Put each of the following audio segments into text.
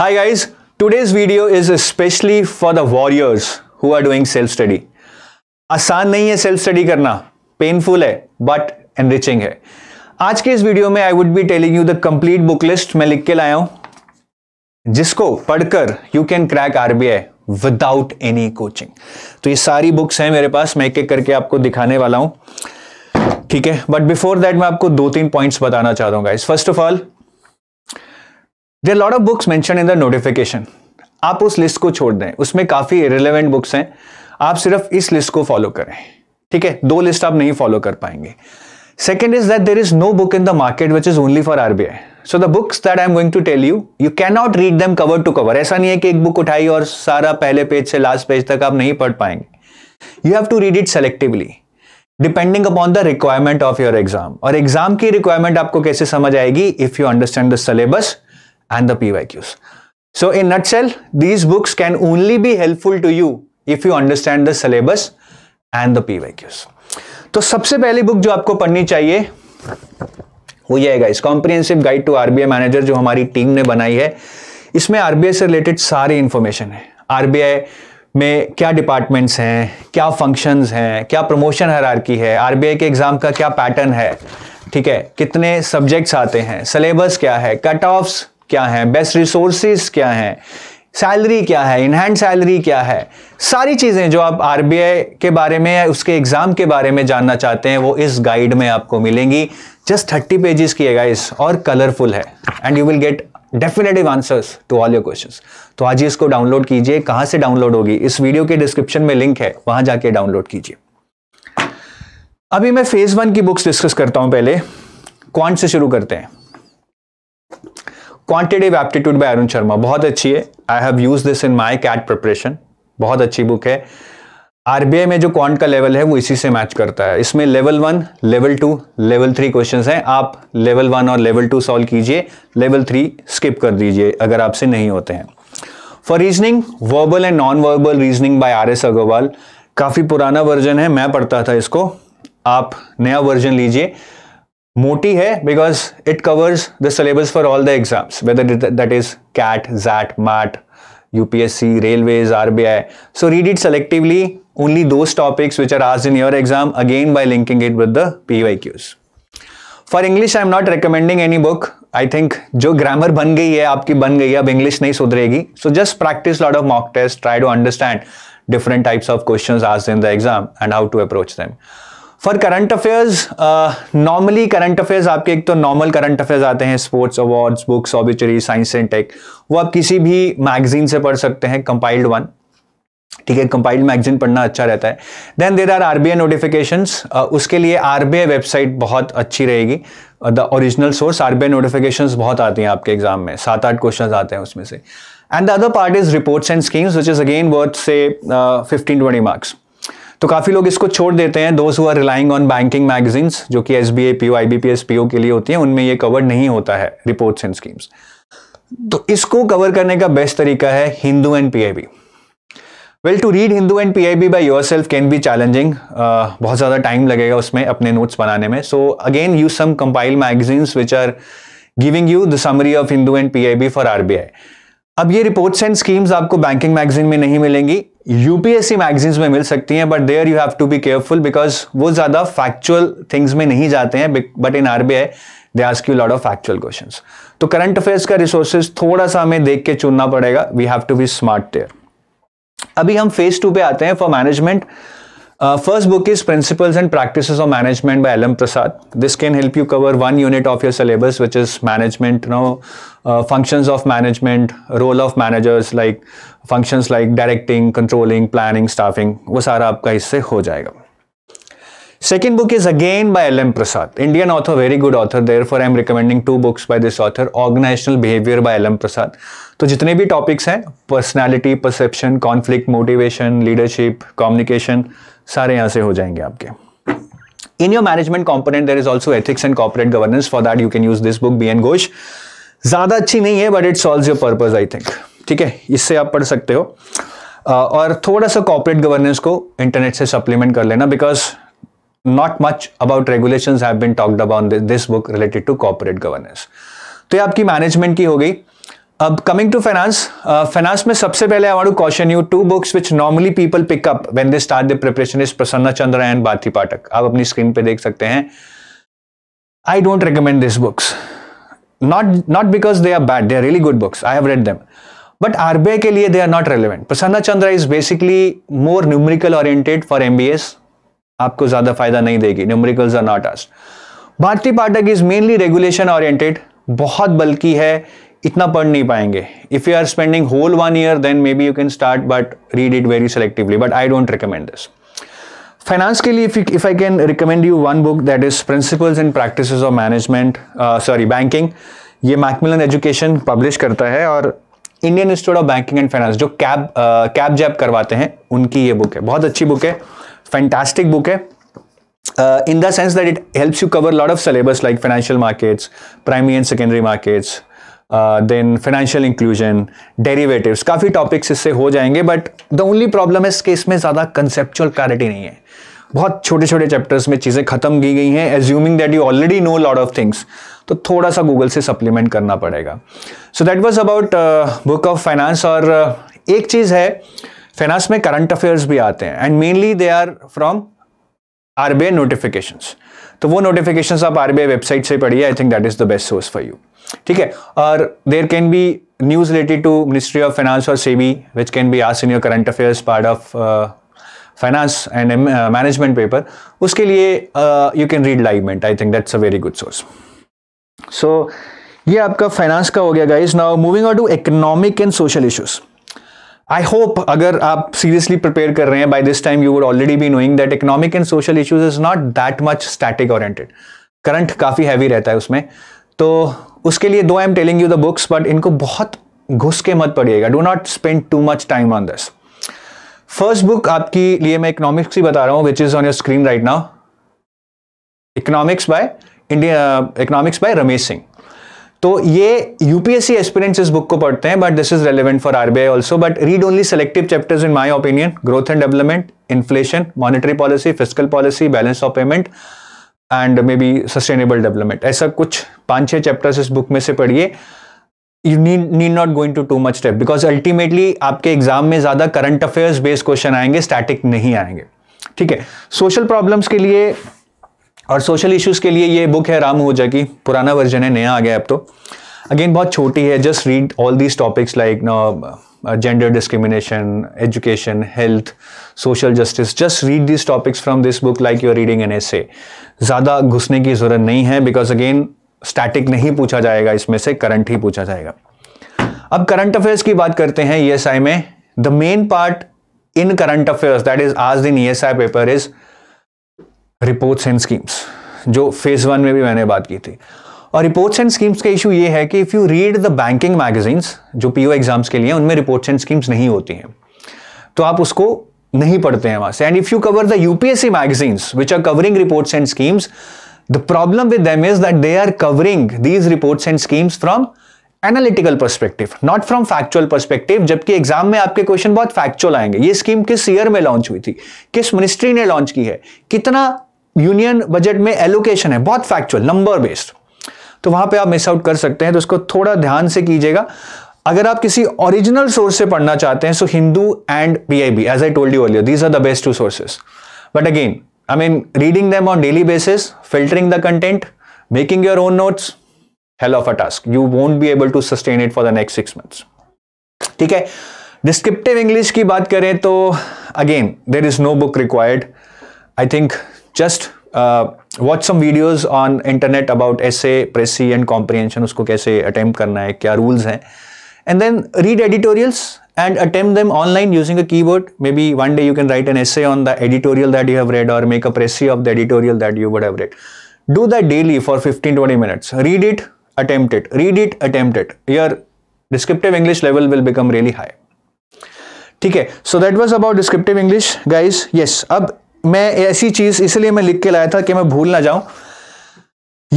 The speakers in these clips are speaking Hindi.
Hi guys, today's video is especially for the warriors who are doing self study. आसान नहीं है सेल्फ स्टडी करना पेनफुल है बट एनरिचिंग है आज के इस वीडियो में I would be telling you the complete book list मैं लिख के लाया हूं जिसको पढ़कर you can crack RBI without any coaching तो ये सारी बुक्स हैं मेरे पास मैं एक एक करके आपको दिखाने वाला हूं ठीक है बट बिफोर दैट मैं आपको दो तीन पॉइंट्स बताना चाहता हूँ guys first of all there lot of books mention in the notification आप उस लिस्ट को छोड़ दें उसमें काफ़ी रिलेवेंट बुक्स हैं आप सिर्फ इस लिस्ट को फॉलो करें ठीक है दो लिस्ट आप नहीं फॉलो कर पाएंगे second is that there is no book in the market which is only for RBI so the books that I am going to tell you you can not read them cover to cover ऐसा नहीं है कि एक बुक उठाई और सारा पहले पेज से लास्ट पेज तक आप नहीं पढ़ पाएंगे you have to read it selectively depending upon the requirement of your exam और एग्जाम की रिक्वायरमेंट आपको कैसे समझ आएगी if you understand the syllabus and the PYQs. So in nutshell, these books can only be helpful to you if you understand the syllabus and the PYQs. तो सबसे पहली बुक जो आपको पढ़नी चाहिए वो ये है comprehensive guide to RBI manager जो हमारी टीम ने बनाई है इसमें आरबीआई से रिलेटेड सारी इंफॉर्मेशन है आरबीआई में क्या डिपार्टमेंट्स हैं क्या फंक्शंस हैं क्या प्रमोशन हरारकी है आरबीआई के एग्ज़ाम का क्या पैटर्न है ठीक है कितने सब्जेक्ट्स आते हैं सिलेबस क्या है कट ऑफ्स क्या है बेस्ट रिसोर्सेस क्या हैं सैलरी क्या है इनहैंड सैलरी क्या है सारी चीज़ें जो आप आर के बारे में या उसके एग्ज़ाम के बारे में जानना चाहते हैं वो इस गाइड में आपको मिलेंगी जस्ट थर्टी पेजेस की है गाइस और कलरफुल है and you will get definitive answers to all your questions तो आज ही इसको डाउनलोड कीजिए कहाँ से डाउनलोड होगी इस वीडियो के डिस्क्रिप्शन में लिंक है वहाँ जाके डाउनलोड कीजिए अभी मैं फेज़ वन की बुक्स डिस्कस करता हूँ पहले क्वांट से शुरू करते हैं quantitative aptitude by Arun Sharma बहुत अच्छी है I have use this in my CAT preparation बहुत अच्छी बुक है आरबीआई में जो क्वांट का लेवल है वो इसी से मैच करता है इसमें level one level two level three questions हैं आप लेवल वन और लेवल टू सॉल्व कीजिए लेवल थ्री स्किप कर दीजिए अगर आपसे नहीं होते हैं for reasoning verbal and non verbal reasoning by R S Agarwal काफ़ी पुराना वर्जन है मैं पढ़ता था इसको आप नया वर्जन लीजिए moti hai because it covers the syllabus for all the exams whether that is cat zat mat upsc railways rbi so read it selectively only those topics which are asked in your exam again by linking it with the pyqs for English I am not recommending any book I think जो ग्रामर बन गई है आपकी बन गई है अब इंग्लिश नहीं सुधरेगी so just practice lot of mock test try to understand different types of question आज in the exam and how to approach them for current affairs normally current affairs आपके एक तो नॉर्मल करंट अफेयर्स आते हैं sports awards books obituary science and tech वो आप किसी भी मैगजीन से पढ़ सकते हैं कंपाइल्ड वन ठीक है कंपाइल्ड मैगजीन पढ़ना अच्छा रहता है then there are RBI notification उसके लिए आरबीआई वेबसाइट बहुत अच्छी रहेगी the original source RBI notification बहुत आती हैं आपके एग्जाम में सात आठ क्वेश्चन आते हैं उसमें से and the other part is reports and schemes which is again worth say fifteen twenty marks तो काफ़ी लोग इसको छोड़ देते हैं दोस्त हुआ रिलाइंग ऑन बैंकिंग मैगजीन्स जो कि S B A P O I B P S P O के लिए होती है उनमें ये कवर नहीं होता है रिपोर्ट्स एंड स्कीम्स तो इसको कवर करने का बेस्ट तरीका है Hindu and P I B well to read Hindu and P I B by your self can be challenging बहुत ज़्यादा टाइम लगेगा उसमें अपने नोट्स बनाने में so again you some compile magazines which are giving you the summary of Hindu and P I B for R B I अब ये रिपोर्ट्स एंड स्कीम्स आपको बैंकिंग मैगजीन में नहीं मिलेंगी यूपीएससी मैगजीन्स में मिल सकती हैं but there you have to be careful because वो ज़्यादा फैक्चुअल थिंग्स में नहीं जाते हैं but in RBI they ask you lot of factual question तो करंट अफेयर्स का रिसोर्सेज थोड़ा सा हमें देख के चुनना पड़ेगा we have to be smart there अभी हम फेज टू पे आते हैं for management Uh, first book is Principles and Practices of Management by L.M. Prasad. This can help you cover one unit of your syllabus, which is management, you know, uh, functions of management, role of managers, like functions like directing, controlling, planning, staffing. वो सारा आपका इससे हो जाएगा. Second book is again by L.M. Prasad. Indian author, very good author. Therefore, I am recommending two books by this author. Organizational Behavior by L.M. Prasad. So, जितने भी topics हैं personality, perception, conflict, motivation, leadership, communication. सारे यहां से हो जाएंगे आपके in your management component there is also ethics and corporate governance for that you can use this book B N Ghosh ज़्यादा अच्छी नहीं है but it solve your purpose I think ठीक है इससे आप पढ़ सकते हो और थोड़ा सा कॉपरेट गवर्नेंस को इंटरनेट से सप्लीमेंट कर लेना because not much about regulation have been talked about this book related to corporate governance तो ये आपकी मैनेजमेंट की हो गई अब कमिंग टू फाइनेंस फाइनेंस में सबसे पहले I want to question you two books which normally people pick up when they start the preparation is Prasanna Chandra and Bharati Pathak आप अपनी स्क्रीन पे देख सकते हैं I don't recommend this books not not because they are bad they are really good books I have read them but RBI के लिए they are not relevant Prasanna Chandra is basically more numerical oriented for MBS आपको ज्यादा फायदा नहीं देगी numericals are not asked Bharati Pathak is mainly regulation oriented बहुत बल्कि है इतना पढ़ नहीं पाएंगे if you are spending whole one year then may be you can start but read it very selectively but I don't recommend this finance के लिए if I can recommend you one book that is principles and practice of management sorry banking ये मैकमिलन एजुकेशन पब्लिश करता है और Indian Institute of Banking and Finance जो कैब कैब जैब करवाते हैं उनकी ये बुक है बहुत अच्छी बुक है फैंटास्टिक बुक है in the sense that it helps you cover lot of syllabus like financial markets primary and secondary markets then financial inclusion derivatives काफ़ी टॉपिक्स इससे हो जाएंगे बट द ओनली प्रॉब्लम इस केस में ज़्यादा कंसेप्चुअल क्लैरिटी नहीं है बहुत छोटे छोटे चैप्टर्स में चीज़ें खत्म की गई हैं assuming that you already know lot of things तो थोड़ा सा गूगल से सप्लीमेंट करना पड़ेगा so that was about book of finance और uh, एक चीज़ है फाइनेंस में करंट अफेयर्स भी आते हैं and mainly they are from R B notifications तो वो नोटिफिकेशन आप आरबीआई वेबसाइट से पढ़िए I think that is the best source for you ठीक है और there can be news related to ministry of finance और SEBI which can be as in your current affairs part of finance and management paper उसके लिए you can read Livemint I think that's a very good source so ये आपका फाइनेंस का हो गया guys now moving on to economic and social issues I hope अगर आप सीरियसली प्रिपेयर कर रहे हैं by this time you would already be knowing that economic and social issues is not that much static oriented current काफ़ी हैवी रहता है उसमें तो उसके लिए दो I am telling you the books but इनको बहुत घुस के मत पढ़िएगा do not spend to much time on this first book आपकी लिए मैं इकोनॉमिक्स ही बता रहा हूँ which is on your screen right now economics by India economics by Ramesh Singh तो ये यूपीएससी एक्सपीरियंस इस बुक को पढ़ते हैं but this is relevant for RBI also but read only selective chapters in my opinion growth and development inflation monetary policy physical policy balance of payment and may be sustainable development ऐसा कुछ पांच छह चैप्टर्स इस बुक में से पढ़िए you need need not going to too much step because ultimately आपके एग्जाम में ज्यादा करंट अफेयर्स बेस्ड क्वेश्चन आएंगे स्टैटिक नहीं आएंगे ठीक है सोशल प्रॉब्लम्स के लिए और सोशल इश्यूज़ के लिए ये बुक है राम ओझा की पुराना वर्जन है नया आ गया अब तो अगेन बहुत छोटी है just read all these topics like discrimination education health social justice just read this these from this book like like reading N S A ज़्यादा घुसने की ज़रूरत नहीं है बिकॉज अगेन स्टैटिक नहीं पूछा जाएगा इसमें से करंट ही पूछा जाएगा अब करंट अफेयर्स की बात करते हैं ई e में the main part in current affairs that is आज दिन E paper is reports and schemes जो फेज़ वन में भी मैंने बात की थी और रिपोर्ट्स एंड स्कीम्स का इशू ये है कि if you read the banking magazines जो ओ एग्जाम्स के लिए उनमें रिपोर्ट्स एंड स्कीम्स नहीं होती हैं तो आप उसको नहीं पढ़ते हैं वहां से and if you cover the C magazines which are covering reports and schemes the problem with them is that they are covering these reports and schemes from analytical perspective not from factual perspective जबकि एग्जाम में आपके क्वेश्चन बहुत फैक्चुअल आएंगे ये स्कीम किस ईयर में लॉन्च हुई थी किस मिनिस्ट्री ने लॉन्च की है कितना यूनियन बजट में एलोकेशन है बहुत फैक्चुअल नंबर बेस्ड तो वहां पे आप मिस आउट कर सकते हैं तो उसको थोड़ा ध्यान से कीजिएगा अगर आप किसी ओरिजिनल सोर्स से पढ़ना चाहते हैं so Hindu and P I B as I told you all these are the best two sources but again I mean reading them on daily basis filtering the content making your own notes hell of a task you won't be able to sustain it for the next six months ठीक है डिस्क्रिप्टिव इंग्लिश की बात करें तो again there is no book required I think just uh, watch some videos on internet about essay, precis and comprehension. उसको कैसे attempt करना है क्या rules हैं And then read editorials and attempt them online using a keyboard. Maybe one day you can write an essay on the editorial that you have read or make a précis of the editorial that you would have read. Do that daily for 15-20 minutes. Read it, attempt it. Read it, attempt it. Your descriptive English level will become really high. Okay. so that was about descriptive English, guys. Yes, Now. मैं ऐसी चीज़ इसलिए मैं लिख के लाया था कि मैं भूल ना जाऊं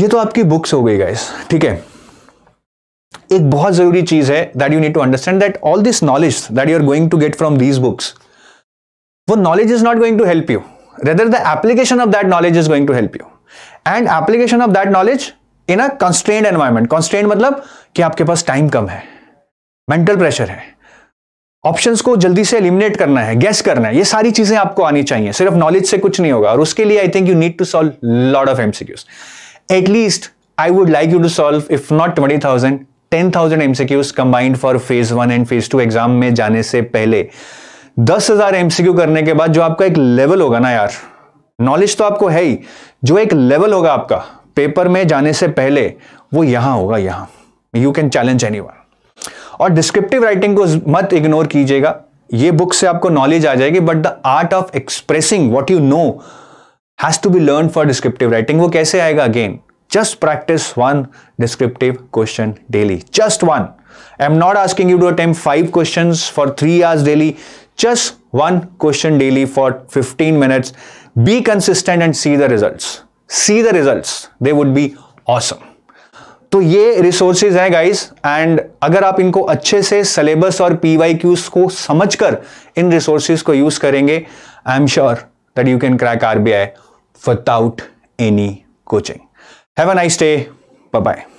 ये तो आपकी बुक्स हो गई गाइस ठीक है एक बहुत ज़रूरी चीज़ है that you need to understand that all this knowledge that you are going to get from these books वो knowledge is not going to help you rather the application of that knowledge is going to help you and application of that knowledge in a constrained environment constrained मतलब कि आपके पास टाइम कम है मेंटल प्रेशर है ऑप्शंस को जल्दी से एलिमिनेट करना है गैस करना है ये सारी चीजें आपको आनी चाहिए सिर्फ नॉलेज से कुछ नहीं होगा और उसके लिए I think you need to solve lot of MCQs at least I would like you to solve if not twenty thousand ten thousand MCQs combined for phase one and phase two exam में जाने से पहले दस हजार एमसीक्यू करने के बाद जो आपका एक लेवल होगा ना यार नॉलेज तो आपको है ही जो एक लेवल होगा आपका पेपर में जाने से पहले वो यहां होगा यहां you can challenge any one और डिस्क्रिप्टिव राइटिंग को मत इग्नोर कीजिएगा ये बुक से आपको नॉलेज आ जाएगी but the art of expressing what you know has to be learn for descriptive writing वो कैसे आएगा again just practice one descriptive question daily just one I am not asking you do attempt five question for three hours daily just one question daily for fifteen minutes be consistent and see the result see the result they would be awesome तो ये रिसोर्सेज हैं गाइस एंड अगर आप इनको अच्छे से सिलेबस और पी वाई क्यूज को समझ कर इन रिसोर्सेज को यूज करेंगे I am sure that you can crack RBI without any coaching have a nice day bye bye